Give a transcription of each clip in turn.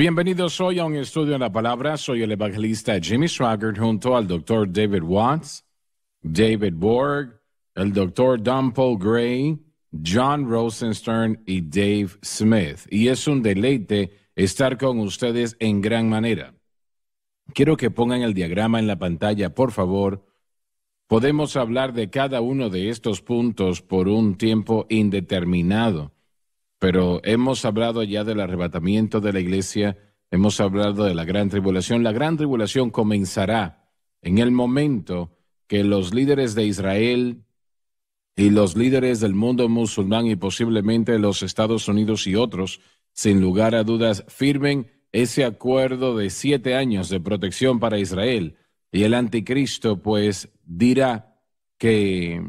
Bienvenidos hoy a un estudio en la palabra. Soy el evangelista Jimmy Swaggart junto al doctor David Watts, David Borg, el doctor Don Paul Gray, John Rosenstern y Dave Smith. Y es un deleite estar con ustedes en gran manera. Quiero que pongan el diagrama en la pantalla, por favor. Podemos hablar de cada uno de estos puntos por un tiempo indeterminado pero hemos hablado ya del arrebatamiento de la iglesia, hemos hablado de la gran tribulación. La gran tribulación comenzará en el momento que los líderes de Israel y los líderes del mundo musulmán y posiblemente los Estados Unidos y otros, sin lugar a dudas, firmen ese acuerdo de siete años de protección para Israel. Y el anticristo pues dirá que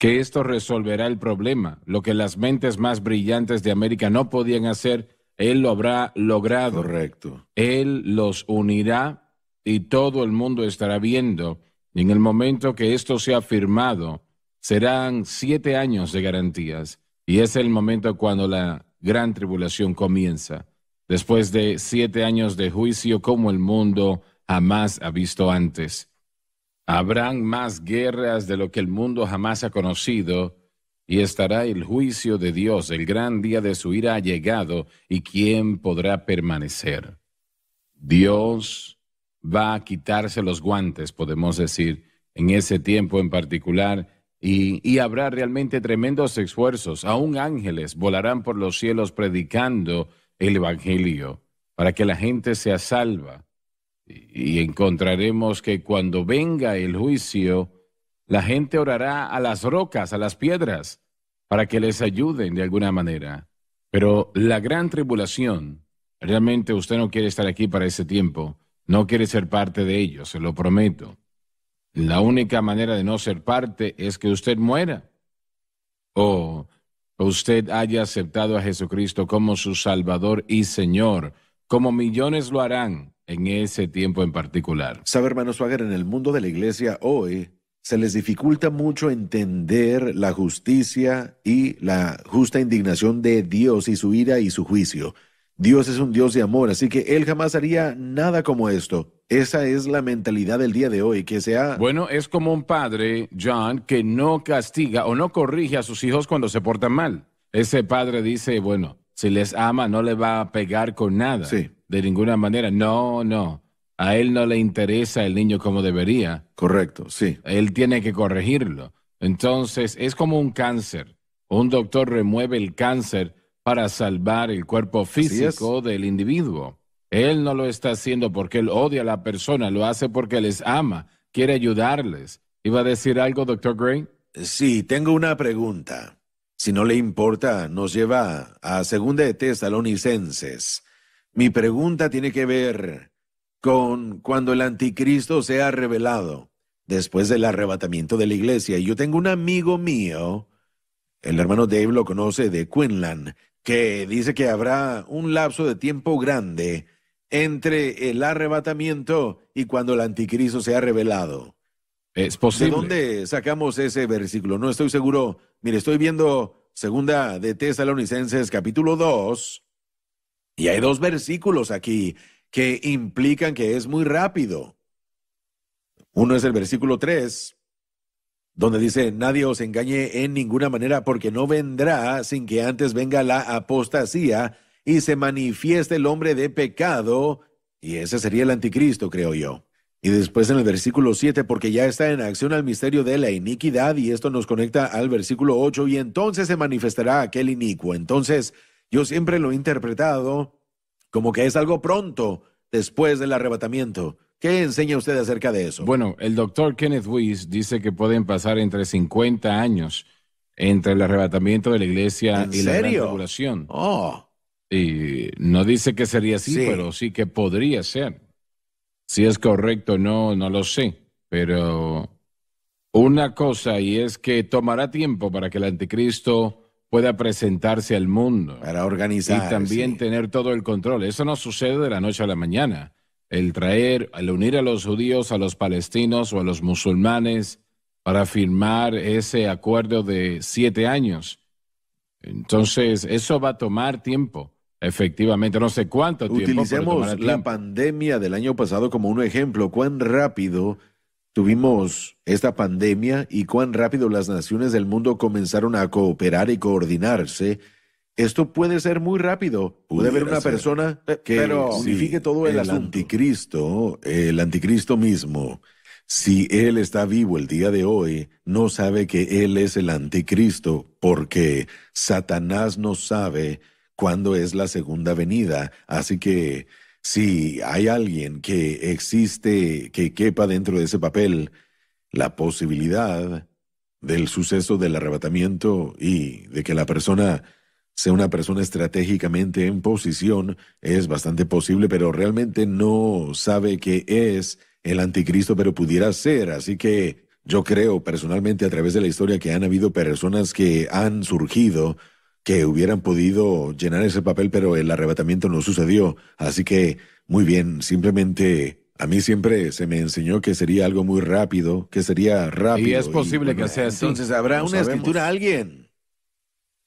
que esto resolverá el problema. Lo que las mentes más brillantes de América no podían hacer, Él lo habrá logrado. Correcto. Él los unirá y todo el mundo estará viendo. en el momento que esto sea firmado, serán siete años de garantías. Y es el momento cuando la gran tribulación comienza. Después de siete años de juicio como el mundo jamás ha visto antes. Habrán más guerras de lo que el mundo jamás ha conocido, y estará el juicio de Dios, el gran día de su ira ha llegado, y quién podrá permanecer. Dios va a quitarse los guantes, podemos decir, en ese tiempo en particular, y, y, habrá realmente tremendos esfuerzos. Aún ángeles volarán por los cielos predicando el Evangelio para que la gente sea salva y encontraremos que cuando venga el juicio, la gente orará a las rocas, a las piedras, para que les ayuden de alguna manera. Pero la gran tribulación, realmente usted no quiere estar aquí para ese tiempo, no quiere ser parte de ello, se lo prometo. La única manera de no ser parte es que usted muera o usted haya aceptado a Jesucristo como su Salvador y Señor, como millones lo harán en ese tiempo en particular. Sabe, hermano Swagger, en el mundo de la iglesia hoy se les dificulta mucho entender la justicia y la justa indignación de Dios y su ira y su juicio. Dios es un Dios de amor, así que Él jamás haría nada como esto. Esa es la mentalidad del día de hoy, que sea... Bueno, es como un padre, John, que no castiga o no corrige a sus hijos cuando se portan mal. Ese padre dice, bueno, si les ama, no le va a pegar con nada. De ninguna manera. No, no. A él no le interesa el niño como debería. Correcto, sí. Él tiene que corregirlo. Entonces, es como un cáncer. Un doctor remueve el cáncer para salvar el cuerpo físico del individuo. Él no lo está haciendo porque él odia a la persona, lo hace porque les ama, quiere ayudarles. ¿Iba a decir algo, doctor Gray? Sí, tengo una pregunta. Si no le importa, nos lleva a Segunda de Tesalonicenses. Mi pregunta tiene que ver con cuando el anticristo se ha revelado después del arrebatamiento de la iglesia. Y yo tengo un amigo mío, el hermano Dave lo conoce de Quinlan, que dice que habrá un lapso de tiempo grande entre el arrebatamiento y cuando el anticristo se ha revelado. Es posible. ¿De dónde sacamos ese versículo? No estoy seguro. Mire, estoy viendo Segunda de Tesalonicenses capítulo 2 y hay dos versículos aquí que implican que es muy rápido. Uno es el versículo 3, donde dice, nadie os engañe en ninguna manera porque no vendrá sin que antes venga la apostasía y se manifieste el hombre de pecado, y ese sería el anticristo, creo yo. Y después en el versículo 7, porque ya está en acción el misterio de la iniquidad, y esto nos conecta al versículo 8, y entonces se manifestará aquel inicuo. Entonces, yo siempre lo he interpretado como que es algo pronto después del arrebatamiento. ¿Qué enseña usted acerca de eso? Bueno, el doctor Kenneth Weiss dice que pueden pasar entre 50 años entre el arrebatamiento de la iglesia y la gran tribulación. Oh. Y no dice que sería así, pero sí que podría ser. Si es correcto o no, no lo sé, pero una cosa y es que tomará tiempo para que el anticristo pueda presentarse al mundo. Para organizar. Y también tener todo el control. Eso no sucede de la noche a la mañana. El traer, el unir a los judíos, a los palestinos o a los musulmanes para firmar ese acuerdo de siete años. Entonces, eso va a tomar tiempo. Efectivamente, no sé cuánto Utilicemos la pandemia del año pasado como un ejemplo. Cuán rápido tuvimos esta pandemia y cuán rápido las naciones del mundo comenzaron a cooperar y coordinarse. Esto puede ser muy rápido. Puede haber una persona eh, que Pero, todo el, anticristo, el anticristo mismo, si él está vivo el día de hoy, no sabe que él es el anticristo, porque Satanás no sabe cuándo es la segunda venida. Así que si hay alguien que existe, que quepa dentro de ese papel, la posibilidad del suceso del arrebatamiento y de que la persona sea una persona estratégicamente en posición es bastante posible, pero realmente no sabe que es el anticristo, pero pudiera ser. Así que yo creo personalmente a través de la historia que han habido personas que han surgido que hubieran podido llenar ese papel, pero el arrebatamiento no sucedió. Así que, muy bien, simplemente a mí siempre se me enseñó que sería algo muy rápido, que sería rápido. Y es posible que sea así. Entonces, ¿habrá una escritura alguien?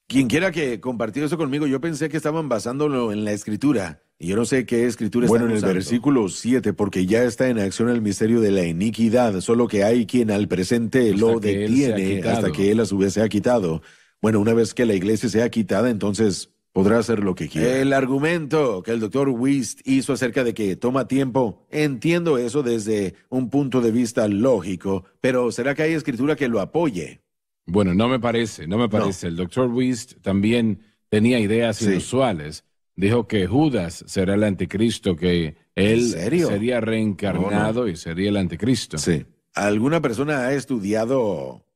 Quien quiera que compartió eso conmigo, yo pensé que estaban basándolo en la escritura. Y yo no sé qué escritura Bueno, en el versículo 7, porque ya está en acción el misterio de la iniquidad, solo que hay quien al presente lo detiene hasta que él a su vez se ha quitado. Bueno, una vez que la iglesia sea quitada, entonces podrá hacer lo que quiera. El argumento que el doctor Whist hizo acerca de que toma tiempo, entiendo eso desde un punto de vista lógico, pero ¿será que hay escritura que lo apoye? Bueno, no me parece, no me parece. El doctor Whist también tenía ideas inusuales. Dijo que Judas será el anticristo, que él sería reencarnado y sería el anticristo. Sí. ¿Alguna persona ha estudiado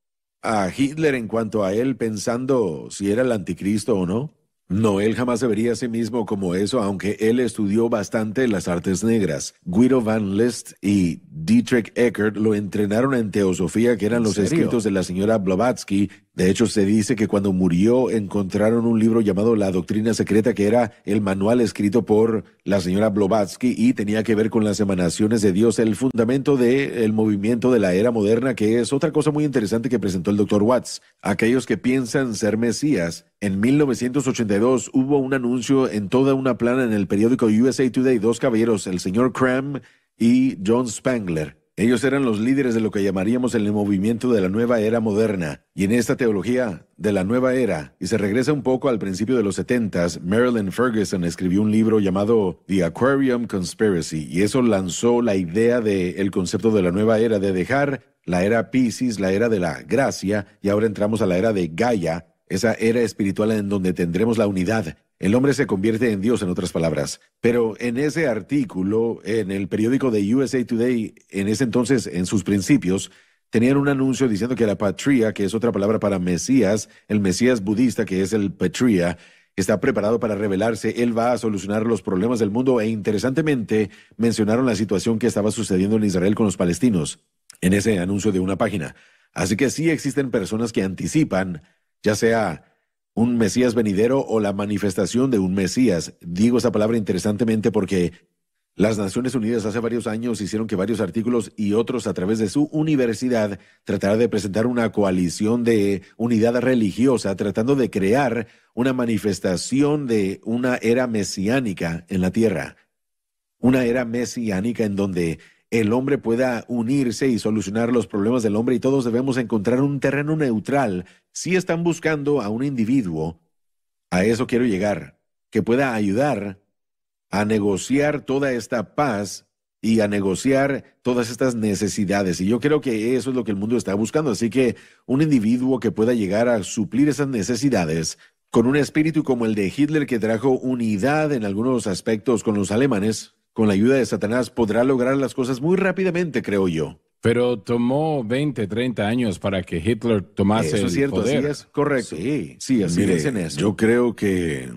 a Hitler en cuanto a él pensando si era el anticristo o no? No, él jamás se vería a sí mismo como eso, aunque él estudió bastante las artes negras. Guido van List y Dietrich Eckert lo entrenaron en teosofía, que eran los escritos de la señora Blavatsky, de hecho, se dice que cuando murió encontraron un libro llamado La Doctrina Secreta, que era el manual escrito por la señora Blavatsky y tenía que ver con las emanaciones de Dios, el fundamento del movimiento de la era moderna, que es otra cosa muy interesante que presentó el doctor Watts. Aquellos que piensan ser Mesías en 1982 hubo un anuncio en toda una plana en el periódico USA Today, dos caballeros, el señor Cram y John Spangler. Ellos eran los líderes de lo que llamaríamos el movimiento de la nueva era moderna. Y en esta teología de la nueva era, y se regresa un poco al principio de los 70, Marilyn Ferguson escribió un libro llamado The Aquarium Conspiracy, y eso lanzó la idea del concepto de la nueva era, de dejar la era Pisces, la era de la gracia, y ahora entramos a la era de Gaia, esa era espiritual en donde tendremos la unidad. El hombre se convierte en Dios, en otras palabras. Pero en ese artículo, en el periódico de USA Today, en ese entonces, en sus principios, tenían un anuncio diciendo que la patria, que es otra palabra para Mesías, el Mesías budista, que es el patria, está preparado para revelarse, él va a solucionar los problemas del mundo e interesantemente mencionaron la situación que estaba sucediendo en Israel con los palestinos en ese anuncio de una página. Así que sí existen personas que anticipan ya sea un Mesías venidero o la manifestación de un Mesías. Digo esa palabra interesantemente porque las Naciones Unidas hace varios años hicieron que varios artículos y otros a través de su universidad tratara de presentar una coalición de unidad religiosa, tratando de crear una manifestación de una era mesiánica en la tierra. Una era mesiánica en donde el hombre pueda unirse y solucionar los problemas del hombre y todos debemos encontrar un terreno neutral. Si están buscando a un individuo, a eso quiero llegar, que pueda ayudar a negociar toda esta paz y a negociar todas estas necesidades. Y yo creo que eso es lo que el mundo está buscando. Así que un individuo que pueda llegar a suplir esas necesidades con un espíritu como el de Hitler que trajo unidad en algunos aspectos con los alemanes, con la ayuda de Satanás podrá lograr las cosas muy rápidamente, creo yo. Pero tomó 20, 30 años para que Hitler tomase eso es cierto, el es, correcto. Sí, sí así es. Yo creo que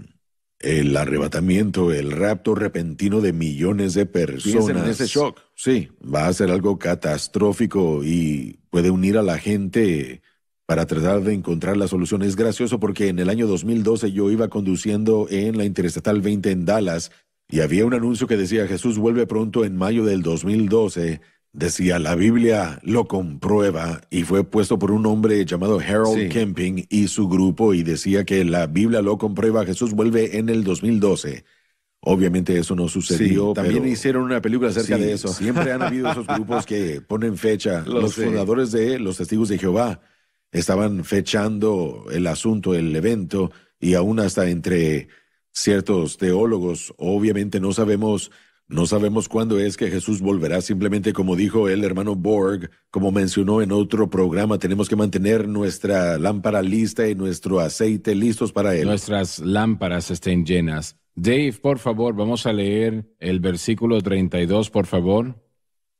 el arrebatamiento, el rapto repentino de millones de personas. En ese shock. Sí, va a ser algo catastrófico y puede unir a la gente para tratar de encontrar la solución. Es gracioso porque en el año 2012 yo iba conduciendo en la Interestatal 20 en Dallas y había un anuncio que decía Jesús vuelve pronto en mayo del 2012. Decía, la Biblia lo comprueba y fue puesto por un hombre llamado Harold Kemping y su grupo y decía que la Biblia lo comprueba, Jesús vuelve en el 2012. Obviamente eso no sucedió. también hicieron una película acerca de eso. Siempre han habido esos grupos que ponen fecha. los fundadores de los testigos de Jehová estaban fechando el asunto, el evento, y aún hasta entre ciertos teólogos. Obviamente no sabemos, no sabemos cuándo es que Jesús volverá. Simplemente como dijo el hermano Borg, como mencionó en otro programa, tenemos que mantener nuestra lámpara lista y nuestro aceite listos para él. Nuestras lámparas estén llenas. Dave, por favor, vamos a leer el versículo 32, por favor.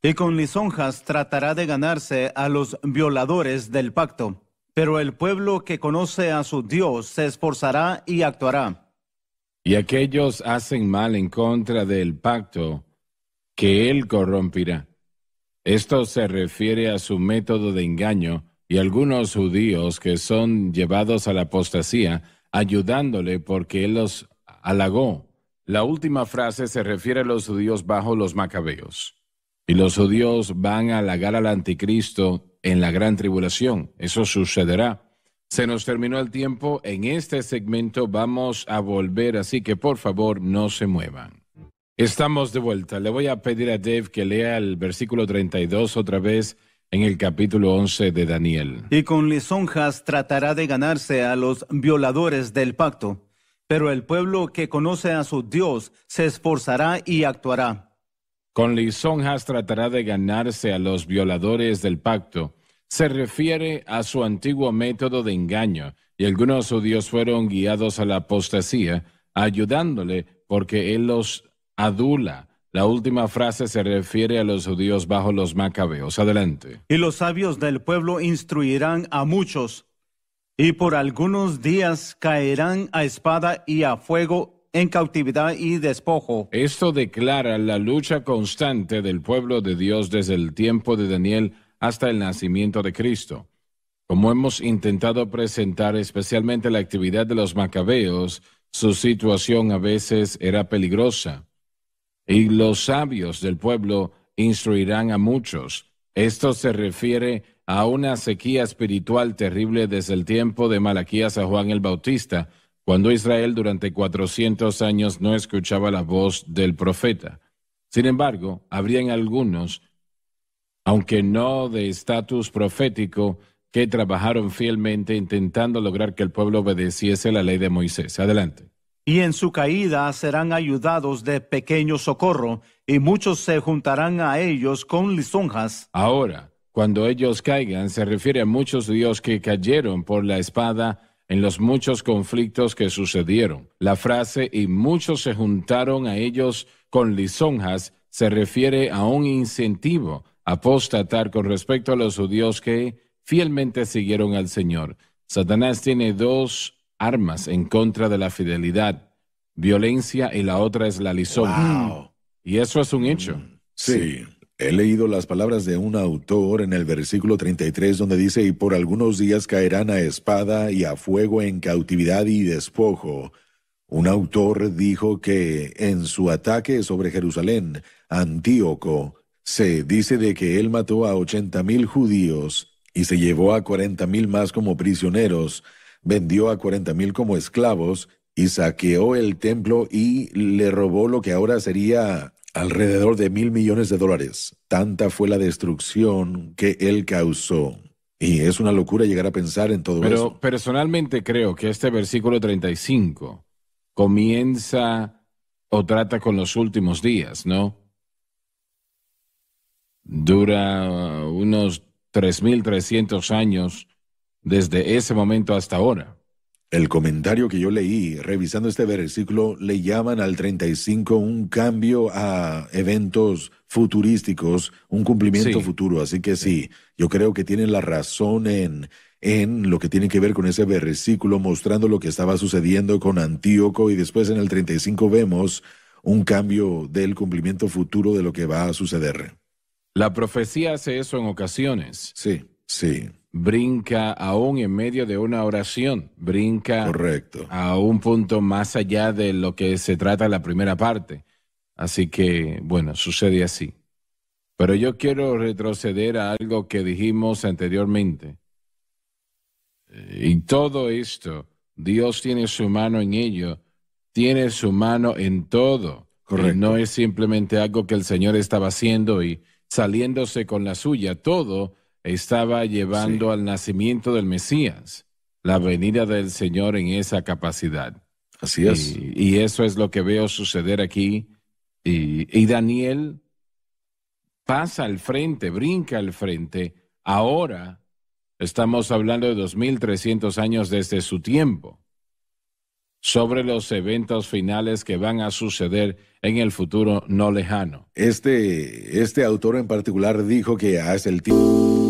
Y con lisonjas tratará de ganarse a los violadores del pacto, pero el pueblo que conoce a su Dios se esforzará y actuará. Y aquellos hacen mal en contra del pacto que él corrompirá. Esto se refiere a su método de engaño y algunos judíos que son llevados a la apostasía, ayudándole porque él los halagó. La última frase se refiere a los judíos bajo los macabeos. Y los judíos van a halagar al anticristo en la gran tribulación. Eso sucederá. Se nos terminó el tiempo. En este segmento vamos a volver, así que por favor no se muevan. Estamos de vuelta. Le voy a pedir a Dave que lea el versículo 32 otra vez en el capítulo 11 de Daniel. Y con lisonjas tratará de ganarse a los violadores del pacto, pero el pueblo que conoce a su Dios se esforzará y actuará. Con lisonjas tratará de ganarse a los violadores del pacto se refiere a su antiguo método de engaño, y algunos judíos fueron guiados a la apostasía, ayudándole porque él los adula. La última frase se refiere a los judíos bajo los macabeos. Adelante. Y los sabios del pueblo instruirán a muchos, y por algunos días caerán a espada y a fuego en cautividad y despojo. Esto declara la lucha constante del pueblo de Dios desde el tiempo de Daniel hasta el nacimiento de Cristo. Como hemos intentado presentar especialmente la actividad de los macabeos, su situación a veces era peligrosa. Y los sabios del pueblo instruirán a muchos. Esto se refiere a una sequía espiritual terrible desde el tiempo de Malaquías a Juan el Bautista, cuando Israel durante 400 años no escuchaba la voz del profeta. Sin embargo, habrían algunos aunque no de estatus profético, que trabajaron fielmente intentando lograr que el pueblo obedeciese la ley de Moisés. Adelante. Y en su caída serán ayudados de pequeño socorro, y muchos se juntarán a ellos con lisonjas. Ahora, cuando ellos caigan, se refiere a muchos dios que cayeron por la espada en los muchos conflictos que sucedieron. La frase y muchos se juntaron a ellos con lisonjas se refiere a un incentivo apostatar con respecto a los judíos que fielmente siguieron al Señor. Satanás tiene dos armas en contra de la fidelidad, violencia y la otra es la lisonja. Y eso es un hecho. Mm, sí. He leído las palabras de un autor en el versículo 33 donde dice, y por algunos días caerán a espada y a fuego en cautividad y despojo. Un autor dijo que en su ataque sobre Jerusalén, Antíoco, se dice de que él mató a 80.000 judíos y se llevó a mil más como prisioneros, vendió a 40.000 como esclavos y saqueó el templo y le robó lo que ahora sería alrededor de mil millones de dólares. Tanta fue la destrucción que él causó. Y es una locura llegar a pensar en todo Pero eso. Pero personalmente creo que este versículo 35 comienza o trata con los últimos días, ¿no? dura uh, unos 3.300 años desde ese momento hasta ahora. El comentario que yo leí revisando este versículo le llaman al 35 un cambio a eventos futurísticos, un cumplimiento futuro. Así que sí, yo creo que tienen la razón en, en lo que tiene que ver con ese versículo mostrando lo que estaba sucediendo con Antíoco y después en el 35 vemos un cambio del cumplimiento futuro de lo que va a suceder. La profecía hace eso en ocasiones. Sí, sí. Brinca aún en medio de una oración, brinca Correcto. a un punto más allá de lo que se trata la primera parte. Así que, bueno, sucede así. Pero yo quiero retroceder a algo que dijimos anteriormente. Eh, y todo esto, Dios tiene su mano en ello, tiene su mano en todo. Correcto. no es simplemente algo que el Señor estaba haciendo y saliéndose con la suya. Todo estaba llevando al nacimiento del Mesías, la venida del Señor en esa capacidad. Así es. Y, eso es lo que veo suceder aquí. Y, y, Daniel pasa al frente, brinca al frente. Ahora estamos hablando de 2.300 años desde su tiempo sobre los eventos finales que van a suceder en el futuro no lejano. Este, este autor en particular dijo que hace el tiempo...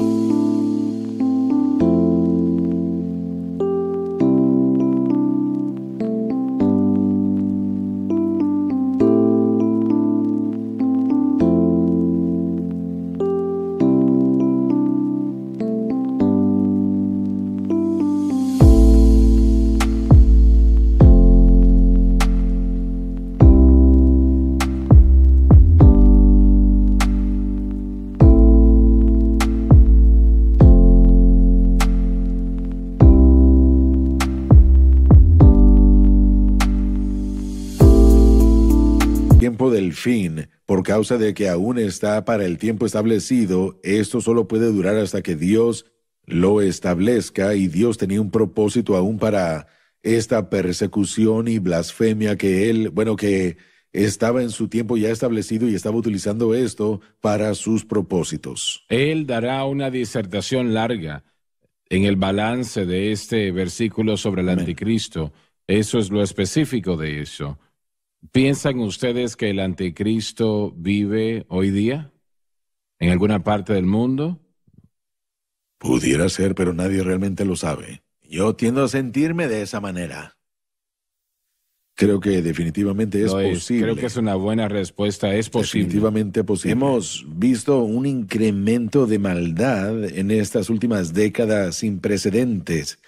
tiempo del fin, por causa de que aún está para el tiempo establecido, esto solo puede durar hasta que Dios lo establezca y Dios tenía un propósito aún para esta persecución y blasfemia que él, bueno, que estaba en su tiempo ya establecido y estaba utilizando esto para sus propósitos. Él dará una disertación larga en el balance de este versículo sobre el anticristo. Eso es lo específico de eso. ¿Piensan ustedes que el anticristo vive hoy día en alguna parte del mundo? Pudiera ser, pero nadie realmente lo sabe. Yo tiendo a sentirme de esa manera. Creo que definitivamente es, posible. Creo que es una buena respuesta, es posible. posible. Hemos visto un incremento de maldad en estas últimas décadas sin precedentes.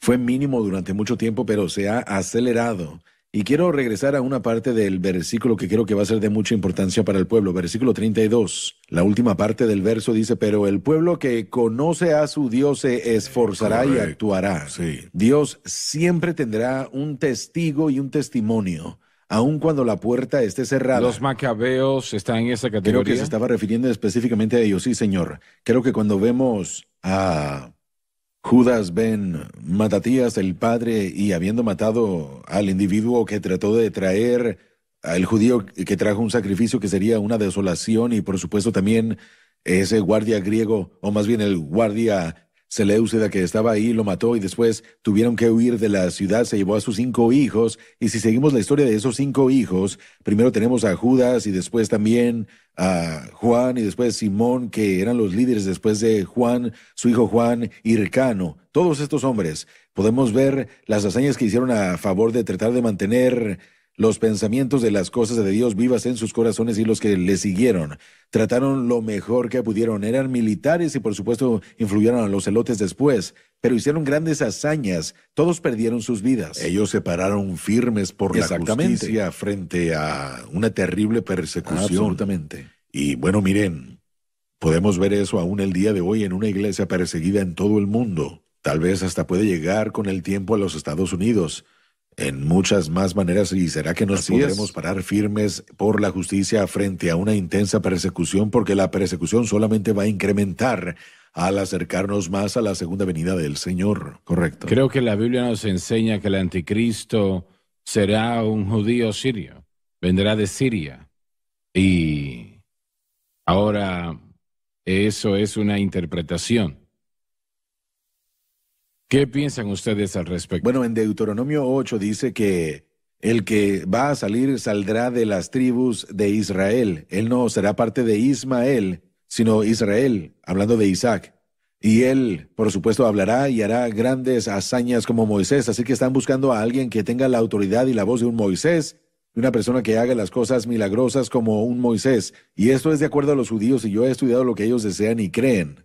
Fue mínimo durante mucho tiempo, pero se ha acelerado. Y quiero regresar a una parte del versículo que creo que va a ser de mucha importancia para el pueblo. Versículo 32. La última parte del verso dice, pero el pueblo que conoce a su Dios se esforzará y actuará. Sí. Dios siempre tendrá un testigo y un testimonio aun cuando la puerta esté cerrada. Los macabeos están en esa categoría. Creo que se estaba refiriendo específicamente a ellos, sí, señor. Creo que cuando vemos a Judas Ben Matatías el padre y habiendo matado al individuo que trató de traer al judío que trajo un sacrificio que sería una desolación y por supuesto también ese guardia griego o más bien el guardia Seleucida, que estaba ahí, lo mató y después tuvieron que huir de la ciudad, se llevó a sus cinco hijos. Y si seguimos la historia de esos cinco hijos, primero tenemos a Judas y después también a Juan y después Simón, que eran los líderes después de Juan, su hijo Juan, Hircano. Todos estos hombres, podemos ver las hazañas que hicieron a favor de tratar de mantener los pensamientos de las cosas de Dios vivas en sus corazones y los que le siguieron. Trataron lo mejor que pudieron, eran militares y por supuesto influyeron a los celotes después, pero hicieron grandes hazañas, todos perdieron sus vidas. Ellos se pararon firmes por la justicia frente a una terrible persecución. Absolutamente. Y bueno, miren, podemos ver eso aún el día de hoy en una iglesia perseguida en todo el mundo. Tal vez hasta puede llegar con el tiempo a los Estados Unidos en muchas más maneras y será que nos podremos parar firmes por la justicia frente a una intensa persecución porque la persecución solamente va a incrementar al acercarnos más a la segunda venida del Señor, correcto. Creo que la Biblia nos enseña que el anticristo será un judío sirio, vendrá de Siria y ahora eso es una interpretación ¿Qué piensan ustedes al respecto? Bueno, en Deuteronomio 8 dice que el que va a salir saldrá de las tribus de Israel. Él no será parte de Ismael, sino Israel, hablando de Isaac. Y él, por supuesto, hablará y hará grandes hazañas como Moisés. Así que están buscando a alguien que tenga la autoridad y la voz de un Moisés, una persona que haga las cosas milagrosas como un Moisés. Y esto es de acuerdo a los judíos y yo he estudiado lo que ellos desean y creen.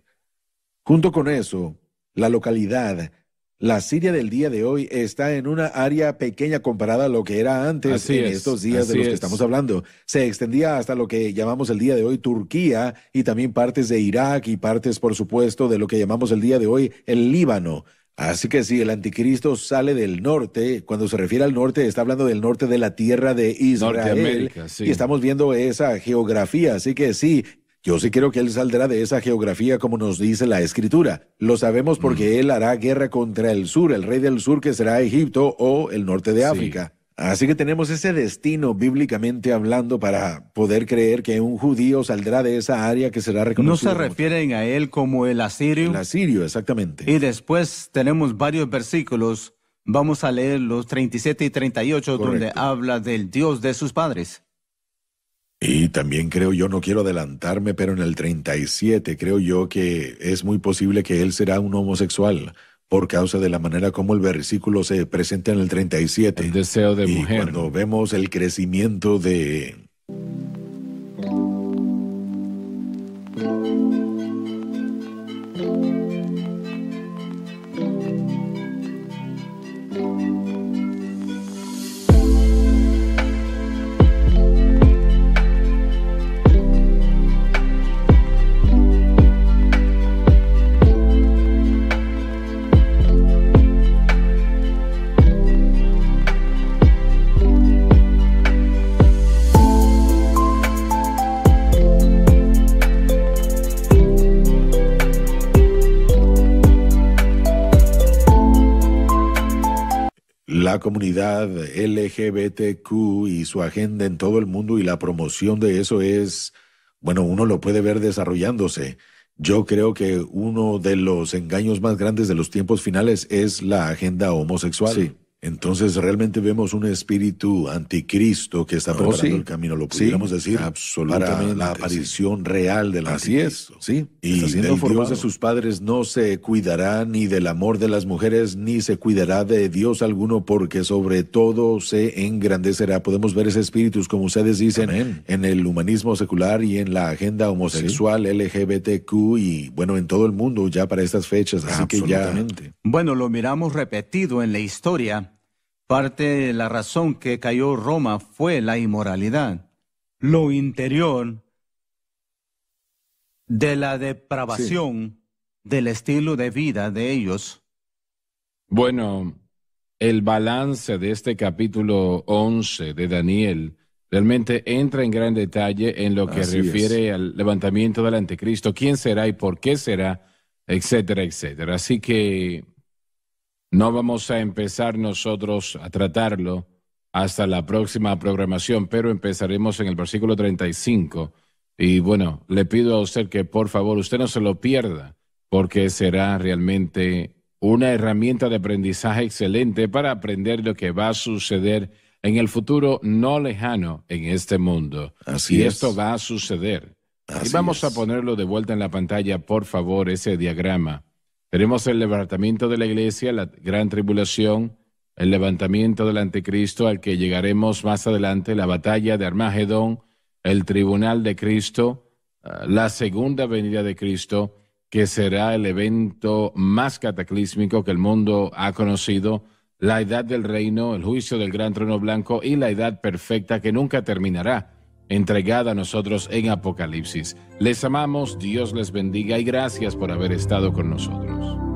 Junto con eso, la localidad la Siria del día de hoy está en una área pequeña comparada a lo que era antes en estos días de los que estamos hablando. Se extendía hasta lo que llamamos el día de hoy Turquía y también partes de Irak y partes, por supuesto, de lo que llamamos el día de hoy el Líbano. Así que si el anticristo sale del norte, cuando se refiere al norte, está hablando del norte de la tierra de Israel. Y estamos viendo esa geografía. Así que sí, yo sí creo que él saldrá de esa geografía como nos dice la escritura. Lo sabemos mm. porque él hará guerra contra el sur, el rey del sur que será Egipto o el norte de África. Así que tenemos ese destino bíblicamente hablando para poder creer que un judío saldrá de esa área que será reconocida. No se refieren a él como el asirio. El asirio, exactamente. Y después tenemos varios versículos, vamos a leer los 37 y 38, donde habla del Dios de sus padres. Y también creo yo, no quiero adelantarme, pero en el 37 creo yo que es muy posible que él será un homosexual por causa de la manera como el versículo se presenta en el 37. El deseo de y mujer. Cuando vemos el crecimiento de, comunidad LGBTQ y su agenda en todo el mundo y la promoción de eso es, bueno, uno lo puede ver desarrollándose. Yo creo que uno de los engaños más grandes de los tiempos finales es la agenda homosexual. Entonces realmente vemos un espíritu anticristo que está oh, preparando el camino, lo pudiéramos decir, absolutamente la aparición real de anticristo. Así es, sí. Y Dios de sus padres no se cuidará ni del amor de las mujeres, ni se cuidará de Dios alguno, porque sobre todo se engrandecerá. Podemos ver ese espíritu, como ustedes dicen, en el humanismo secular y en la agenda homosexual, LGBTQ y bueno, en todo el mundo ya para estas fechas. Así que ya. Bueno, lo miramos repetido en la historia Parte de la razón que cayó Roma fue la inmoralidad, lo interior de la depravación del estilo de vida de ellos. Bueno, el balance de este capítulo 11 de Daniel realmente entra en gran detalle en lo que refiere al levantamiento del anticristo, quién será y por qué será, etcétera, etcétera. Así que no vamos a empezar nosotros a tratarlo hasta la próxima programación, pero empezaremos en el versículo 35. Y bueno, le pido a usted que por favor usted no se lo pierda, porque será realmente una herramienta de aprendizaje excelente para aprender lo que va a suceder en el futuro no lejano en este mundo. Así y esto va a suceder. y vamos a ponerlo de vuelta en la pantalla, por favor, ese diagrama tenemos el levantamiento de la iglesia, la gran tribulación, el levantamiento del anticristo al que llegaremos más adelante, la batalla de Armagedón, el tribunal de Cristo, ah, la segunda venida de Cristo, que será el evento más cataclísmico que el mundo ha conocido, la edad del reino, el juicio del gran trono blanco y la edad perfecta que nunca terminará entregada a nosotros en Apocalipsis. Les amamos, Dios les bendiga y gracias por haber estado con nosotros.